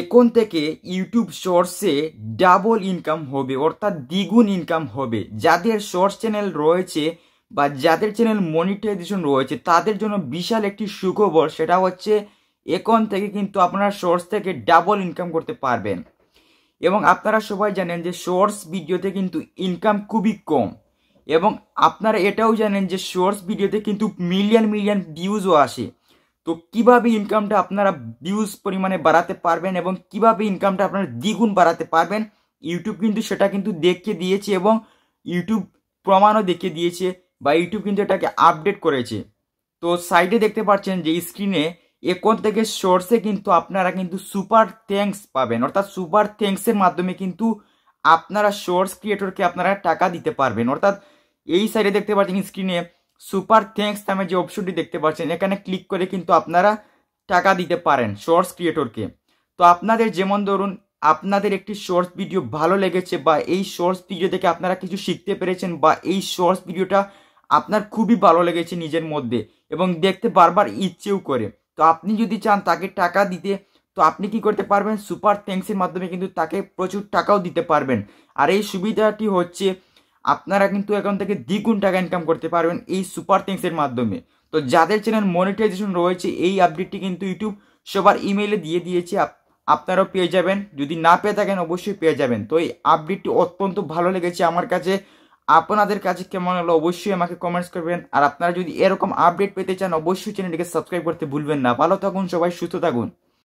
এখন থেকে YouTube শর্টসে double income হবে অর্থাৎ দ্বিগুণ ইনকাম হবে যাদের শর্টস চ্যানেল রয়েছে বা যাদের চ্যানেল মনিটাইজেশন রয়েছে তাদের জন্য বিশাল একটি সুখবর সেটা হচ্ছে এখন থেকে কিন্তু আপনারা শর্টস থেকে ডাবল ইনকাম করতে পারবেন এবং আপনারা সবাই জানেন যে শর্টস ভিডিওতে কিন্তু ইনকাম খুবই কম এবং আপনারা এটাও জানেন যে শর্টস ভিডিওতে কিন্তু মিলিয়ন মিলিয়ন ভিউজও আসে তো কিভাবে ইনকামটা আপনারা ভিউজ পরিমাণে বাড়াতে পারবেন এবং কিভাবে ইনকামটা আপনারা দ্বিগুণ বাড়াতে পারবেন ইউটিউব কিন্তু সেটা কিন্তু দেখিয়ে দিয়েছে এবং ইউটিউব প্রমাণও দেখিয়ে দিয়েছে বা ইউটিউব কিন্তু এটাকে আপডেট করেছে তো সাইডে দেখতে পাচ্ছেন যে স্ক্রিনে এখন থেকে সোর্সে কিন্তু আপনারা কিন্তু সুপার থ্যাঙ্কস পাবেন অর্থাৎ সুপার থ্যাঙ্কসের মাধ্যমে কিন্তু আপনারা সোর্স ক্রিয়েটরকে আপনারা টাকা দিতে পারবেন অর্থাৎ এই সাইডে দেখতে পাচ্ছেন স্ক্রিনে সুপার থ্যাঙ্কস নামে যে অপশনটি দেখতে পাচ্ছেন এখানে ক্লিক করে কিন্তু আপনারা টাকা দিতে পারেন শর্টস ক্রিয়েটরকে তো আপনাদের যেমন ধরুন আপনাদের একটি শর্টস ভিডিও ভালো লেগেছে বা এই শর্টস ভিডিও থেকে আপনারা কিছু শিখতে পেরেছেন বা এই শর্টস ভিডিওটা আপনার খুবই ভালো লেগেছে নিজের মধ্যে এবং দেখতে বারবার ইচ্ছেও করে তো আপনি যদি চান তাকে টাকা দিতে তো আপনি কি করতে পারবেন সুপার থ্যাঙ্কসের মাধ্যমে কিন্তু তাকে প্রচুর টাকাও দিতে পারবেন আর এই সুবিধাটি হচ্ছে আপনারা কিন্তু এখন থেকে দ্বিগুণ টাকা ইনকাম করতে পারবেন এই সুপার থিংসের মাধ্যমে তো যাদের চ্যানেল মনিটাইজেশন রয়েছে এই আপডেটটি কিন্তু ইউটিউব সবার ইমেইলে দিয়ে দিয়েছে আপনারাও পেয়ে যাবেন যদি না পেয়ে থাকেন অবশ্যই পেয়ে যাবেন তো এই আপডেটটি অত্যন্ত ভালো লেগেছে আমার কাছে আপনাদের কাছে কেমন হলো অবশ্যই আমাকে কমেন্টস করবেন আর আপনারা যদি এরকম আপডেট পেতে চান অবশ্যই চ্যানেলটিকে সাবস্ক্রাইব করতে ভুলবেন না ভালো থাকুন সবাই সুস্থ থাকুন